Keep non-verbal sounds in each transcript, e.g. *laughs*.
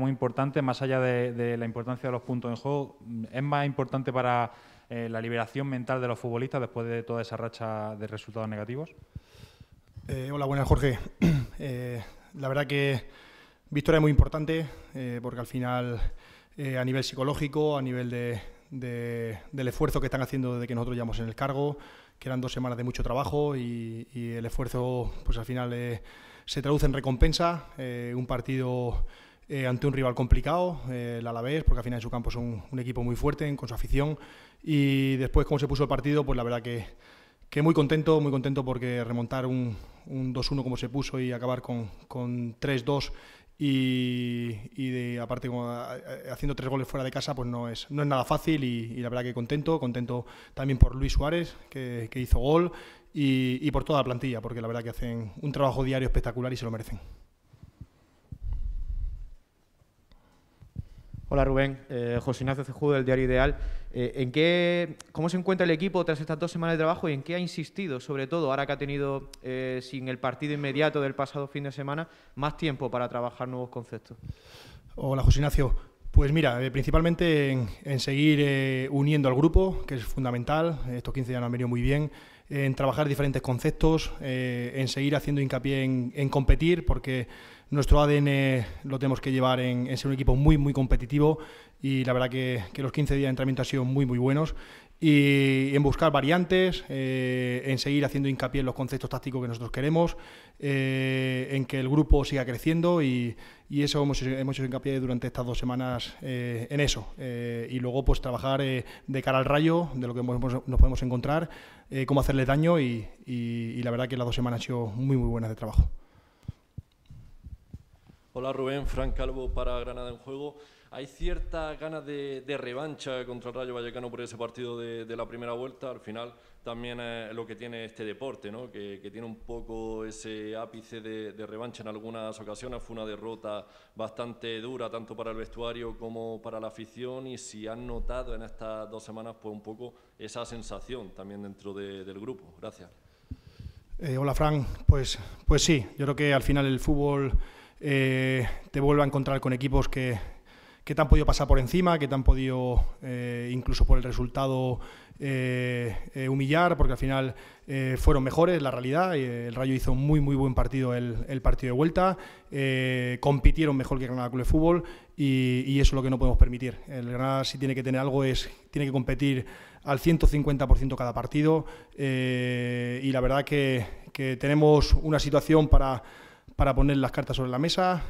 muy importante, más allá de, la importancia de los puntos en juego, es más importante para eh, la liberación mental de los futbolistas después de toda esa racha de resultados negativos? Eh, hola, buenas Jorge. *clears throat* Eh, la verdad que victoria es muy importante porque al final a nivel psicológico, a nivel de, del esfuerzo que están haciendo desde que nosotros llevamos en el cargo, que eran dos semanas de mucho trabajo y, y el esfuerzo pues al final se traduce en recompensa, un partido... Eh, ante un rival complicado, eh, el Alavés, porque al final en su campo es un, equipo muy fuerte, con su afición. Y después, cómo se puso el partido, pues la verdad que, muy contento, muy contento porque remontar un, 2-1 como se puso y acabar con, con 3-2 y, aparte haciendo tres goles fuera de casa pues no es, no es nada fácil y, la verdad que contento, contento también por Luis Suárez que, hizo gol y por toda la plantilla porque la verdad que hacen un trabajo diario espectacular y se lo merecen. Hola Rubén, eh, José Ignacio Cejudo del Diario Ideal. Eh, ¿en qué, ¿Cómo se encuentra el equipo tras estas dos semanas de trabajo y en qué ha insistido, sobre todo ahora que ha tenido, eh, sin el partido inmediato del pasado fin de semana, más tiempo para trabajar nuevos conceptos? Hola José Ignacio. Pues mira, eh, principalmente en, seguir uniendo al grupo, que es fundamental. Estos 15 ya han venido muy bien en trabajar diferentes conceptos, eh, en seguir haciendo hincapié en, competir, porque nuestro ADN lo tenemos que llevar en, ser un equipo muy, muy competitivo y la verdad que, que, los 15 días de entrenamiento han sido muy, muy buenos y en buscar variantes, eh, en seguir haciendo hincapié en los conceptos tácticos que nosotros queremos, eh, en que el grupo siga creciendo y, eso hemos, hecho hincapié durante estas dos semanas eh, en eso. y luego pues trabajar de cara al rayo, de lo que nos podemos encontrar, cómo hacerle daño y, la verdad que las dos semanas han sido muy muy buenas de trabajo. Hola Rubén, frank Calvo para Granada en Juego hay ciertas ganas de, revancha contra el Rayo Vallecano por ese partido de, la primera vuelta. Al final también eh, es lo que tiene este deporte, ¿no? que, tiene un poco ese ápice de, revancha en algunas ocasiones. Fue una derrota bastante dura tanto para el vestuario como para la afición y si han notado en estas dos semanas pues un poco esa sensación también dentro del grupo. Gracias. Eh, hola, Fran. Pues, pues sí, yo creo que al final el fútbol eh, te vuelve a encontrar con equipos que, que te han podido pasar por encima, que te han podido eh, incluso por el resultado eh, eh, humillar, porque al final fueron mejores, la realidad. el Rayo hizo muy, muy buen partido el, partido de vuelta, compitieron mejor que Granada Club de Fútbol y, eso es lo que no podemos permitir. El Granada si tiene que tener algo es, tiene que competir al 150% cada partido y la verdad que, tenemos una situación para para poner las cartas sobre la mesa,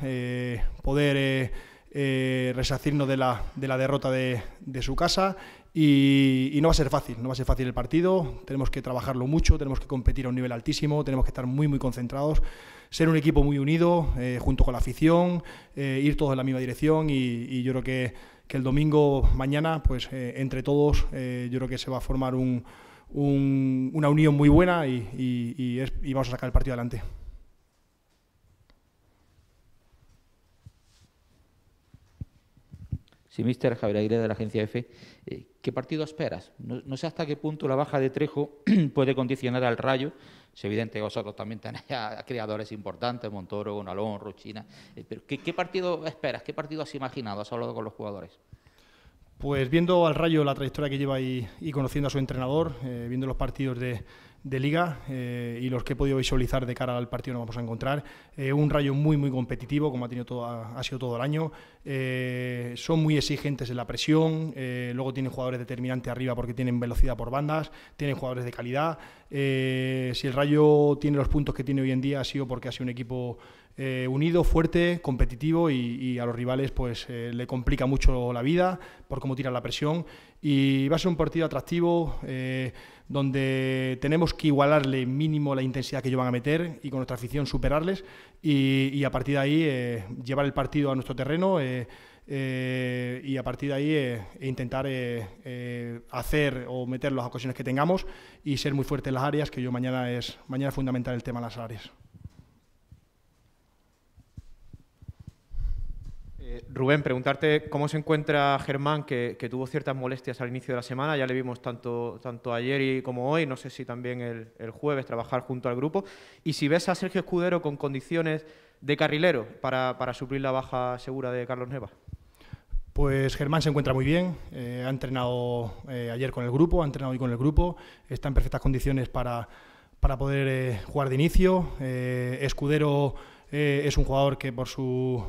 poder eh, resacirnos de la, de la derrota de, su casa y, no va a ser fácil, no va a ser fácil el partido, tenemos que trabajarlo mucho, tenemos que competir a un nivel altísimo, tenemos que estar muy, muy concentrados, ser un equipo muy unido, eh, junto con la afición, eh, ir todos en la misma dirección y, yo creo que, el domingo, mañana, pues eh, entre todos, yo creo que se va a formar una unión muy buena y vamos a sacar el partido adelante. Sí, mister Javier Aguirre de la agencia EFE, eh, ¿qué partido esperas? No, sé hasta qué punto la baja de Trejo *clears throat* puede condicionar al Rayo. Es evidente que vosotros también tenéis a, creadores importantes, Montoro, Unalón, Ruchina. Eh, pero ¿qué, partido esperas? ¿Qué partido has imaginado? ¿Has hablado con los jugadores? Pues viendo al Rayo la trayectoria que lleva y, conociendo a su entrenador, eh, viendo los partidos de de liga eh, y los que he podido visualizar de cara al partido no vamos a encontrar. Eh, un rayo muy, muy competitivo, como ha, tenido todo, ha sido todo el año. Eh, son muy exigentes en la presión, luego tienen jugadores determinantes arriba porque tienen velocidad por bandas, tienen jugadores de calidad. si el rayo tiene los puntos que tiene hoy en día ha sido porque ha sido un equipo unido, fuerte, competitivo y, a los rivales pues le complica mucho la vida por cómo tira la presión y va a ser un partido atractivo eh, donde tenemos que igualarle mínimo la intensidad que ellos van a meter y con nuestra afición superarles y, a partir de ahí eh, llevar el partido a nuestro terreno eh, y a partir de ahí intentar hacer o meter las ocasiones que tengamos y ser muy fuerte en las áreas, que yo mañana es mañana fundamental el tema de las áreas. Eh, Rubén, preguntarte cómo se encuentra Germán, que, tuvo ciertas molestias al inicio de la semana, ya le vimos tanto, tanto ayer y como hoy, no sé si también el, jueves trabajar junto al grupo, y si ves a Sergio Escudero con condiciones de carrilero para, suplir la baja segura de Carlos Neva. Pues Germán se encuentra muy bien, eh, ha entrenado eh, ayer con el grupo, ha entrenado hoy con el grupo, está en perfectas condiciones para, para poder jugar de inicio. Escudero eh, es un jugador que por su,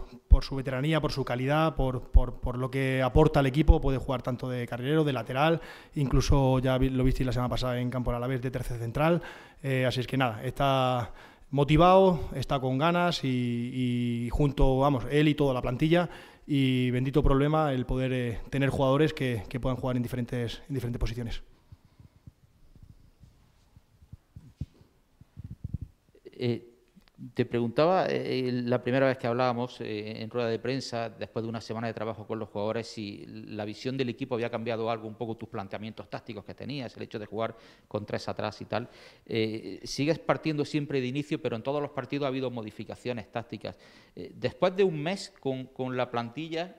veteranía, por su calidad, por, lo que aporta al equipo, puede jugar tanto de carrilero, de lateral, incluso ya lo visteis la semana pasada en Campo de Alavés de tercer central. Eh, así es que nada, está motivado, está con ganas y, junto, vamos, él y toda la plantilla. Y bendito problema el poder eh, tener jugadores que, puedan jugar en diferentes, en diferentes posiciones. Eh, te preguntaba eh, la primera vez que hablábamos eh, en rueda de prensa, después de una semana de trabajo con los jugadores, si la visión del equipo había cambiado algo, un poco tus planteamientos tácticos que tenías, el hecho de jugar con tres atrás y tal. Eh, sigues partiendo siempre de inicio, pero en todos los partidos ha habido modificaciones tácticas. después de un mes con, la plantilla,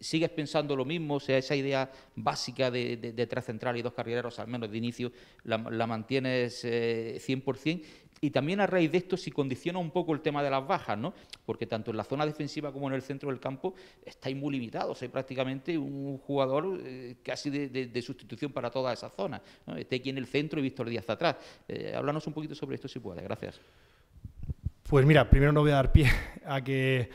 ¿sigues pensando lo mismo? O sea, esa idea básica de, tres centrales y dos carrileros, al menos de inicio, la, la mantienes 100%. Y también a raíz de esto se condiciona un poco el tema de las bajas, ¿no? Porque tanto en la zona defensiva como en el centro del campo estáis muy limitados. Hay prácticamente un jugador eh, casi de, sustitución para toda esa zona. Esté aquí en el centro y Víctor Díaz atrás. Eh, háblanos un poquito sobre esto si puede. Gracias. Pues mira, primero no voy a dar pie *laughs* a que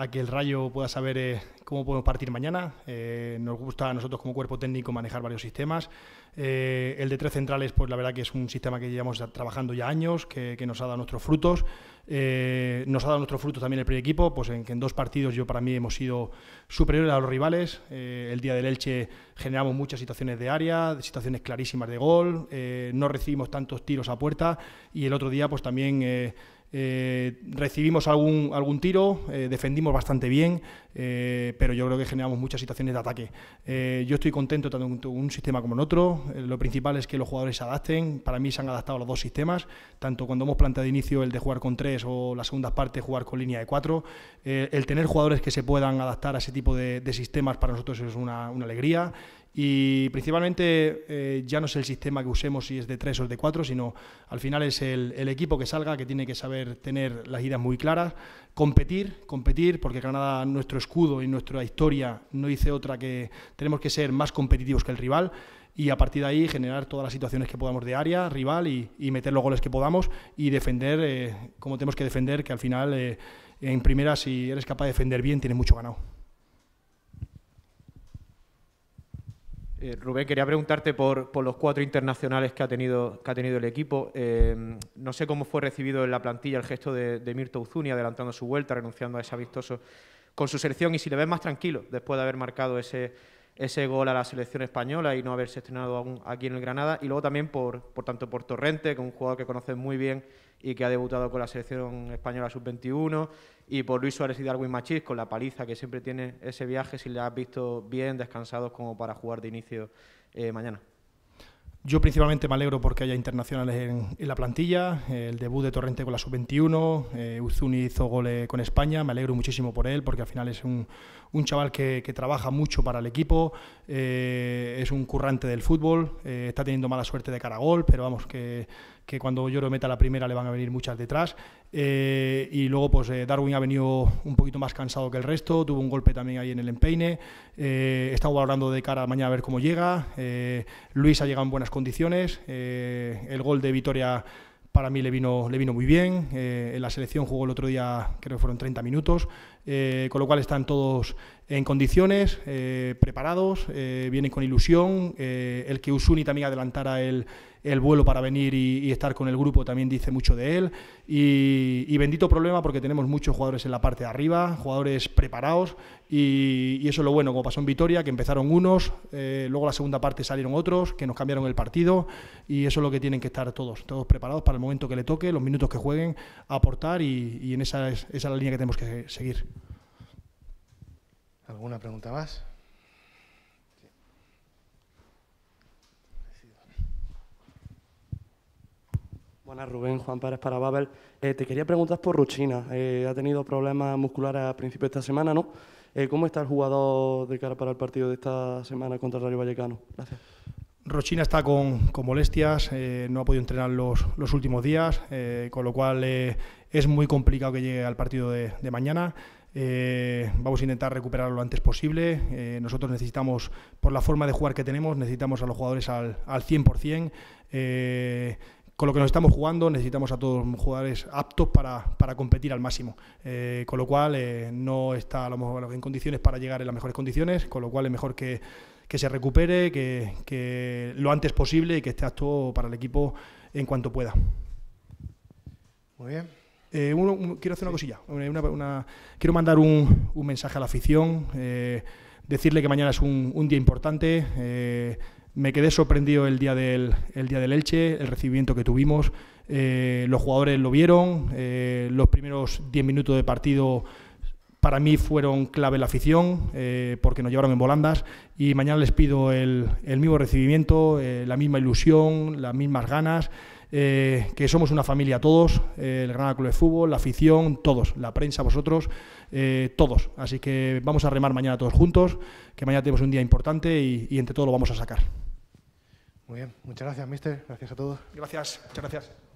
a que el Rayo pueda saber eh, cómo podemos partir mañana. Eh, nos gusta a nosotros como cuerpo técnico manejar varios sistemas. Eh, el de tres centrales, pues la verdad que es un sistema que llevamos trabajando ya años, que, nos ha dado nuestros frutos. nos ha dado nuestros frutos también el primer equipo, pues en en dos partidos yo para mí hemos sido superiores a los rivales. el día del Elche generamos muchas situaciones de área, situaciones clarísimas de gol, no recibimos tantos tiros a puerta y el otro día pues también eh, recibimos algún, algún tiro, eh, defendimos bastante bien, eh, pero yo creo que generamos muchas situaciones de ataque. yo estoy contento tanto en un sistema como en otro. lo principal es que los jugadores se adapten. Para mí se han adaptado los dos sistemas, tanto cuando hemos planteado de inicio el de jugar con tres o la segunda parte jugar con línea de cuatro. el tener jugadores que se puedan adaptar a ese tipo de, sistemas para nosotros es una, una alegría. Y principalmente eh, ya no es el sistema que usemos si es de tres o de cuatro, sino al final es el, equipo que salga que tiene que saber tener las ideas muy claras, competir, competir, porque Canadá, nuestro escudo y nuestra historia no dice otra que tenemos que ser más competitivos que el rival y a partir de ahí generar todas las situaciones que podamos de área, rival y, meter los goles que podamos y defender eh, como tenemos que defender, que al final eh, en primera si eres capaz de defender bien tienes mucho ganado. Eh, Rubén, quería preguntarte por, los cuatro internacionales que ha tenido, el equipo. Eh, no sé cómo fue recibido en la plantilla el gesto de, Mirto Uzuni adelantando su vuelta, renunciando a ese amistoso con su selección y si le ves más tranquilo después de haber marcado ese, gol a la selección española y no haberse estrenado aún aquí en el Granada. Y luego también por, por tanto por Torrente, que es un jugador que conoces muy bien y que ha debutado con la selección española sub-21, y por Luis Suárez y Darwin Machís, con la paliza que siempre tiene ese viaje, si le has visto bien descansados como para jugar de inicio eh, mañana. Yo principalmente me alegro porque haya internacionales en, la plantilla, el debut de Torrente con la sub-21, eh, Uzuni hizo goles con España, me alegro muchísimo por él porque al final es un, chaval que, que, trabaja mucho para el equipo, eh, es un currante del fútbol, está teniendo mala suerte de cara gol... pero vamos que que cuando Lloro meta la primera le van a venir muchas detrás. Eh, y luego, pues eh, Darwin ha venido un poquito más cansado que el resto, tuvo un golpe también ahí en el empeine. Eh, estamos valorando de cara a mañana a ver cómo llega. Eh, Luis ha llegado en buenas condiciones. el gol de Vitoria para mí le vino, le vino muy bien. en la selección jugó el otro día, creo que fueron 30 minutos. Eh, con lo cual están todos en condiciones, eh, preparados, eh, vienen con ilusión. el que Usuni también adelantara el, vuelo para venir y, estar con el grupo también dice mucho de él. Y, bendito problema porque tenemos muchos jugadores en la parte de arriba, jugadores preparados y, eso es lo bueno, como pasó en Vitoria, que empezaron unos, luego la segunda parte salieron otros, que nos cambiaron el partido y eso es lo que tienen que estar todos, todos preparados para el momento que le toque, los minutos que jueguen, aportar y, en esa es la línea que tenemos que seguir. ¿Alguna pregunta más? Buenas, Rubén, Juan Pérez para Babel. Eh, te quería preguntar por Rochina. Eh, ha tenido problemas musculares a principio de esta semana, ¿no? Eh, ¿Cómo está el jugador de cara para el partido de esta semana contra el Rayo Vallecano? Gracias. Rochina está con, con molestias, no ha podido entrenar los, los últimos días, con lo cual es muy complicado que llegue al partido de, de mañana. Eh, vamos a intentar recuperarlo lo antes posible. Eh, nosotros necesitamos, por la forma de jugar que tenemos, necesitamos a los jugadores al, al 100%. Eh, con lo que nos estamos jugando necesitamos a todos jugadores aptos para, competir al máximo, eh, con lo cual no está en condiciones para llegar en las mejores condiciones, con lo cual es mejor que, se recupere, que, lo antes posible y que esté apto para el equipo en cuanto pueda. Muy bien. Eh, quiero hacer una cosilla. quiero mandar un, mensaje a la afición, eh, decirle que mañana es un, día importante. Eh, me quedé sorprendido el día del, el día del Elche, el recibimiento que tuvimos. los jugadores lo vieron. los primeros 10 minutos de partido para mí fueron clave la afición, porque nos llevaron en volandas y mañana les pido el, mismo recibimiento, la misma ilusión, las mismas ganas eh, que somos una familia todos, eh, el Granada Club de Fútbol, la afición, todos, la prensa, vosotros, eh, todos. Así que vamos a remar mañana todos juntos, que mañana tenemos un día importante y, entre todos lo vamos a sacar. Muy bien, muchas gracias, mister. Gracias a todos. Gracias, muchas gracias.